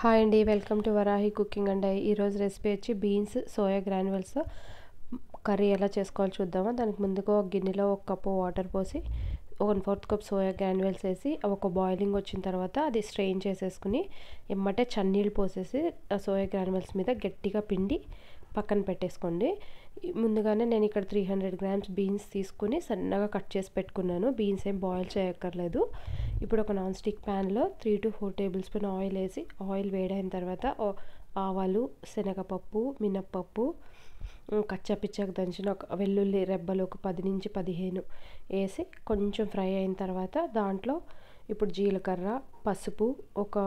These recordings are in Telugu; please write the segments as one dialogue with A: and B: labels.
A: హాయ్ అండి వెల్కమ్ టు వరాహి కుకింగ్ ఐ ఈరోజు రెసిపీ వచ్చి బీన్స్ సోయా గ్రాన్యువల్స్ కర్రీ ఎలా చేసుకోవాలో చూద్దామా దానికి ముందుగా ఒక గిన్నెలో ఒక కప్పు వాటర్ పోసి one fourth cup soya granules వేసి ఒక బాయిలింగ్ వచ్చిన తర్వాత అది స్ట్రెయిన్ చేసేసుకుని ఎమ్మటే చన్నీళ్ళు పోసేసి ఆ సోయా గ్రాన్యువల్స్ మీద గట్టిగా పిండి పక్కన పెట్టేసుకోండి ముందుగానే నేను ఇక్కడ త్రీ హండ్రెడ్ గ్రామ్స్ బీన్స్ తీసుకుని సన్నగా కట్ చేసి పెట్టుకున్నాను బీన్స్ ఏం బాయిల్ చేయక్కర్లేదు ఇప్పుడు ఒక నాన్ స్టిక్ ప్యాన్లో three to four tablespoon oil వేసి ఆయిల్ వేడైన తర్వాత ఆవాలు శనగపప్పు మినప్పప్పు కచ్చపిచ్చకు దంచిన ఒక వెల్లుల్లి రెబ్బలు ఒక పది నుంచి పదిహేను వేసి కొంచెం ఫ్రై అయిన తర్వాత దాంట్లో ఇప్పుడు జీలకర్ర పసుపు ఒక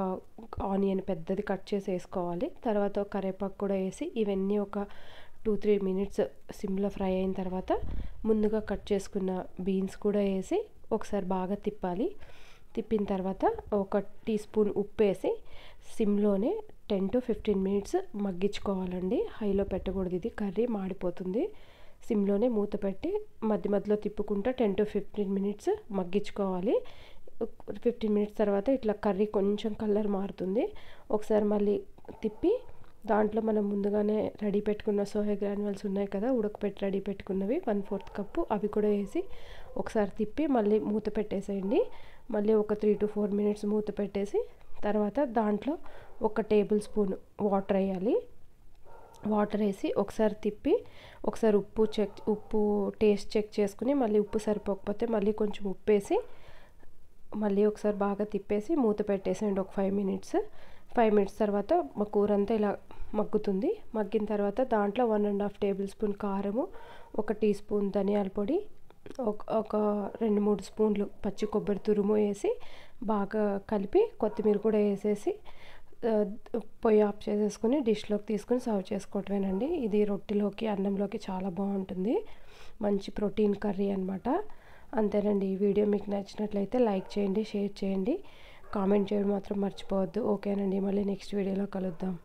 A: ఆనియన్ పెద్దది కట్ చేసి వేసుకోవాలి తర్వాత కరేపాకు కూడా వేసి ఇవన్నీ ఒక టూ త్రీ మినిట్స్ సిమ్లో ఫ్రై అయిన తర్వాత ముందుగా కట్ చేసుకున్న బీన్స్ కూడా వేసి ఒకసారి బాగా తిప్పాలి తిప్పిన తర్వాత ఒక టీ స్పూన్ ఉప్పు వేసి సిమ్లోనే టెన్ టు ఫిఫ్టీన్ మినిట్స్ మగ్గించుకోవాలండి హైలో పెట్టకూడదు ఇది కర్రీ మాడిపోతుంది సిమ్లోనే మూత పెట్టి మధ్య మధ్యలో తిప్పుకుంటూ టెన్ టు ఫిఫ్టీన్ మినిట్స్ మగ్గించుకోవాలి ఫిఫ్టీన్ మినిట్స్ తర్వాత ఇట్లా కర్రీ కొంచెం కలర్ మారుతుంది ఒకసారి మళ్ళీ తిప్పి దాంట్లో మనం ముందుగానే రెడీ పెట్టుకున్న సోహె గ్రాన్యువల్స్ ఉన్నాయి కదా ఉడకపెట్టి రెడీ పెట్టుకున్నవి వన్ ఫోర్త్ కప్పు అవి కూడా వేసి ఒకసారి తిప్పి మళ్ళీ మూత పెట్టేసేయండి మళ్ళీ ఒక త్రీ టు ఫోర్ మినిట్స్ మూత పెట్టేసి తర్వాత దాంట్లో ఒక టేబుల్ స్పూన్ వాటర్ వేయాలి వాటర్ వేసి ఒకసారి తిప్పి ఒకసారి ఉప్పు చెక్ ఉప్పు టేస్ట్ చెక్ చేసుకుని మళ్ళీ ఉప్పు సరిపోకపోతే మళ్ళీ కొంచెం ఉప్పు వేసి మళ్ళీ ఒకసారి బాగా తిప్పేసి మూత పెట్టేసేయండి ఒక ఫైవ్ మినిట్స్ ఫైవ్ మినిట్స్ తర్వాత మా కూర అంతా ఇలా మగ్గుతుంది మగ్గిన తర్వాత దాంట్లో one and half tablespoon కారము ఒక టీ స్పూన్ ధనియాల పొడి ఒక ఒక రెండు మూడు స్పూన్లు పచ్చి కొబ్బరి తురుము వేసి బాగా కలిపి కొత్తిమీర కూడా వేసేసి పొయ్యి ఆఫ్ చేసేసుకుని డిష్లోకి తీసుకుని సర్వ్ చేసుకోవటమేనండి ఇది రొట్టెలోకి అన్నంలోకి చాలా బాగుంటుంది మంచి ప్రోటీన్ కర్రీ అనమాట అంతేనండి ఈ వీడియో మీకు నచ్చినట్లయితే లైక్ చేయండి షేర్ చేయండి కామెంట్ చేయడం మాత్రం మర్చిపోవద్దు ఓకేనండి మళ్ళీ నెక్స్ట్ వీడియోలో కలుద్దాం